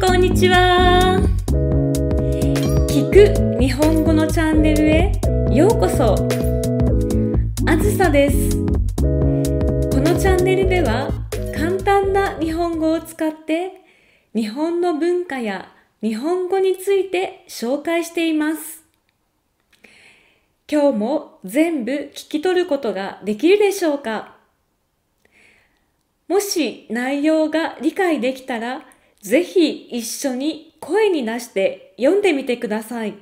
こんにちは聞く日本語のチャンネルへようこそあずさですこのチャンネルでは簡単な日本語を使って日本の文化や日本語について紹介しています今日も全部聞き取ることができるでしょうかもし内容が理解できたらぜひ一緒に声に出して読んでみてください。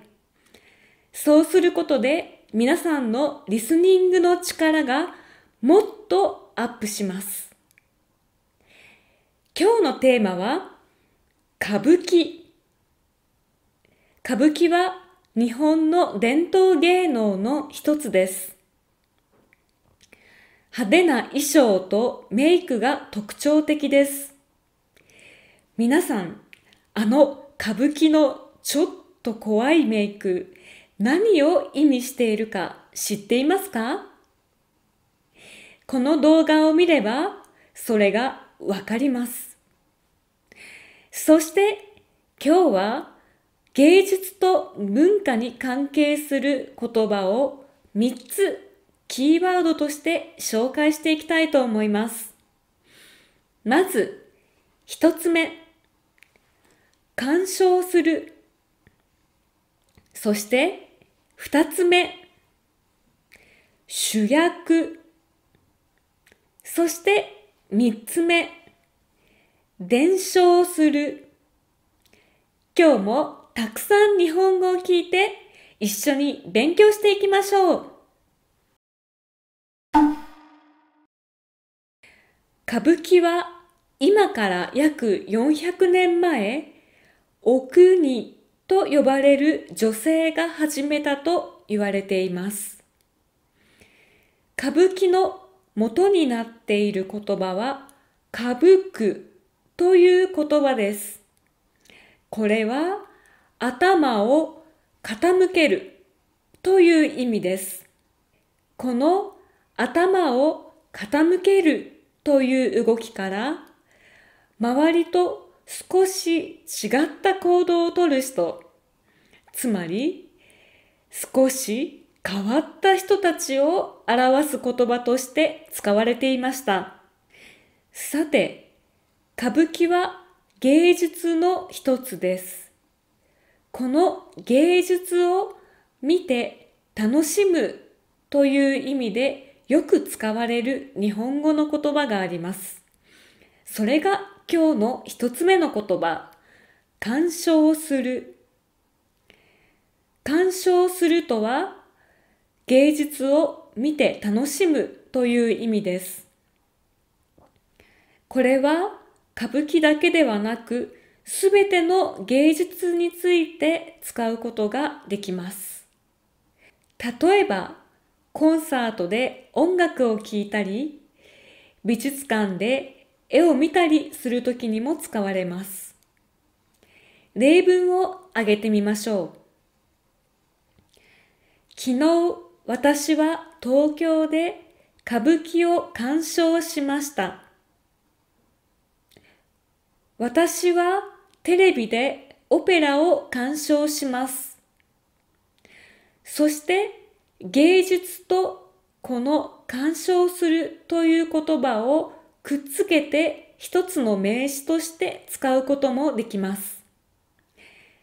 そうすることで皆さんのリスニングの力がもっとアップします。今日のテーマは歌舞伎。歌舞伎は日本の伝統芸能の一つです。派手な衣装とメイクが特徴的です。皆さん、あの歌舞伎のちょっと怖いメイク、何を意味しているか知っていますかこの動画を見れば、それがわかります。そして、今日は芸術と文化に関係する言葉を3つキーワードとして紹介していきたいと思います。まず、1つ目。干渉する。そして、二つ目、主役。そして、三つ目、伝承する。今日もたくさん日本語を聞いて、一緒に勉強していきましょう。歌舞伎は今から約400年前お国と呼ばれる女性が始めたと言われています。歌舞伎の元になっている言葉は、歌舞伎という言葉です。これは、頭を傾けるという意味です。この頭を傾けるという動きから、周りと少し違った行動をとる人、つまり少し変わった人たちを表す言葉として使われていました。さて、歌舞伎は芸術の一つです。この芸術を見て楽しむという意味でよく使われる日本語の言葉があります。それが今日の一つ目の言葉、干渉する。干渉するとは、芸術を見て楽しむという意味です。これは歌舞伎だけではなく、すべての芸術について使うことができます。例えば、コンサートで音楽を聴いたり、美術館で絵を見たりするときにも使われます。例文を挙げてみましょう。昨日私は東京で歌舞伎を鑑賞しました。私はテレビでオペラを鑑賞します。そして芸術とこの鑑賞するという言葉をくっつけて一つの名詞として使うこともできます。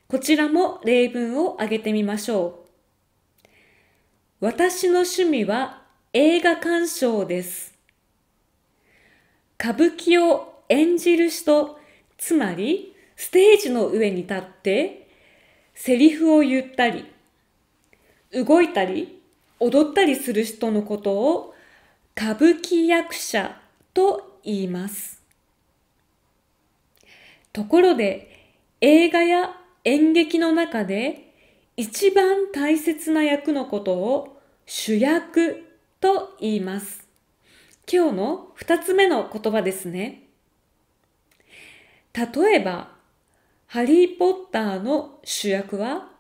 こちらも例文を挙げてみましょう。私の趣味は映画鑑賞です。歌舞伎を演じる人、つまりステージの上に立ってセリフを言ったり、動いたり、踊ったりする人のことを歌舞伎役者と言います。ところで映画や演劇の中で一番大切な役のことを主役と言います。今日の2つ目の言葉ですね。例えば、ハリー・ポッターの主役は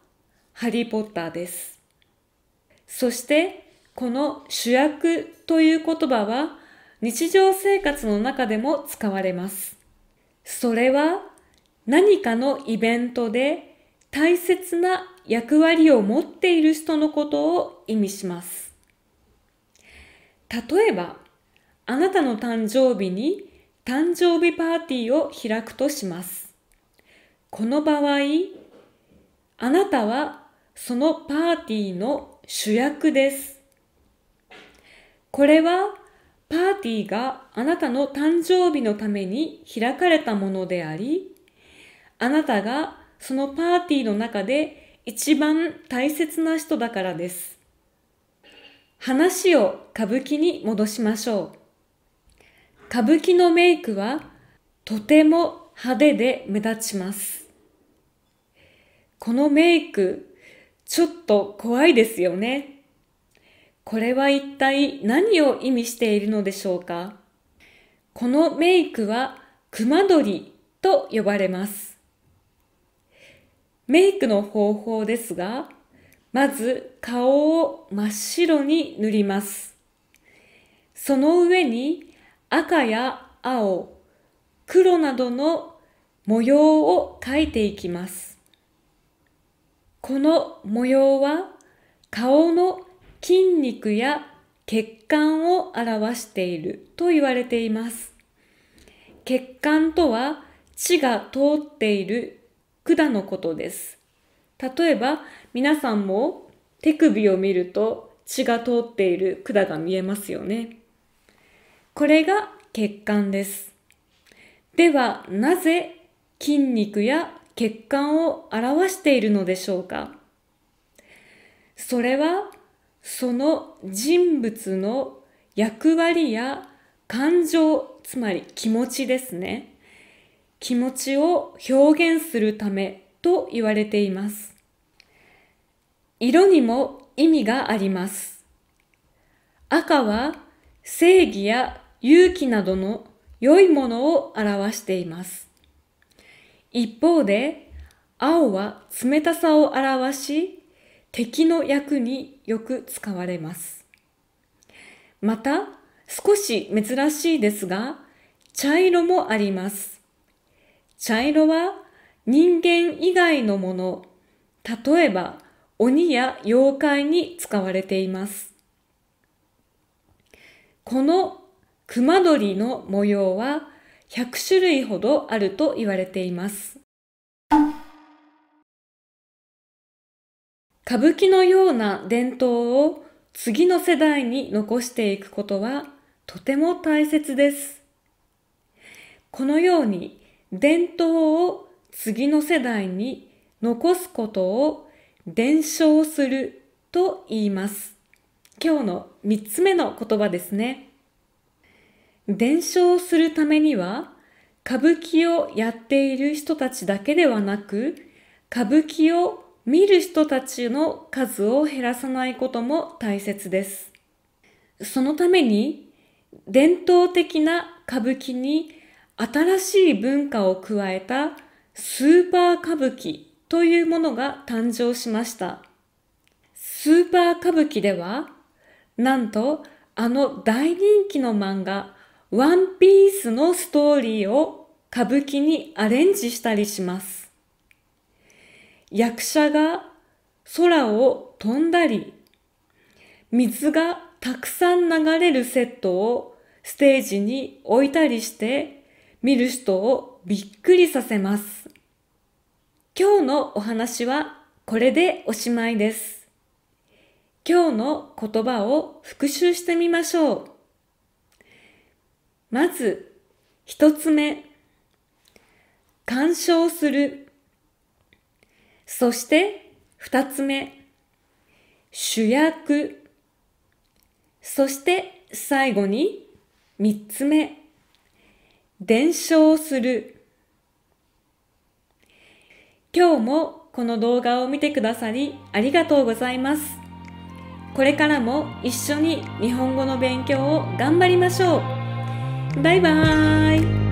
ハリー・ポッターです。そして、この主役という言葉は日常生活の中でも使われます。それは何かのイベントで大切な役割を持っている人のことを意味します。例えば、あなたの誕生日に誕生日パーティーを開くとします。この場合、あなたはそのパーティーの主役です。これはパーティーがあなたの誕生日のために開かれたものであり、あなたがそのパーティーの中で一番大切な人だからです。話を歌舞伎に戻しましょう。歌舞伎のメイクはとても派手で目立ちます。このメイク、ちょっと怖いですよね。これは一体何を意味しているのでしょうかこのメイクは熊取と呼ばれます。メイクの方法ですが、まず顔を真っ白に塗ります。その上に赤や青、黒などの模様を描いていきます。この模様は顔の筋肉や血管を表していると言われています。血管とは血が通っている管のことです。例えば皆さんも手首を見ると血が通っている管が見えますよね。これが血管です。ではなぜ筋肉や血管を表しているのでしょうかそれはその人物の役割や感情つまり気持ちですね気持ちを表現するためと言われています色にも意味があります赤は正義や勇気などの良いものを表しています一方で青は冷たさを表し敵の役によく使われます。また、少し珍しいですが、茶色もあります。茶色は人間以外のもの、例えば鬼や妖怪に使われています。この熊鳥の模様は100種類ほどあると言われています。歌舞伎のような伝統を次の世代に残していくことはとても大切です。このように伝統を次の世代に残すことを伝承すると言います。今日の3つ目の言葉ですね。伝承するためには歌舞伎をやっている人たちだけではなく歌舞伎を見る人たちの数を減らさないことも大切です。そのために、伝統的な歌舞伎に新しい文化を加えたスーパー歌舞伎というものが誕生しました。スーパー歌舞伎では、なんとあの大人気の漫画、ワンピースのストーリーを歌舞伎にアレンジしたりします。役者が空を飛んだり、水がたくさん流れるセットをステージに置いたりして見る人をびっくりさせます。今日のお話はこれでおしまいです。今日の言葉を復習してみましょう。まず、一つ目、鑑賞する。そして二つ目、主役。そして最後に三つ目、伝承する。今日もこの動画を見てくださりありがとうございます。これからも一緒に日本語の勉強を頑張りましょう。バイバーイ。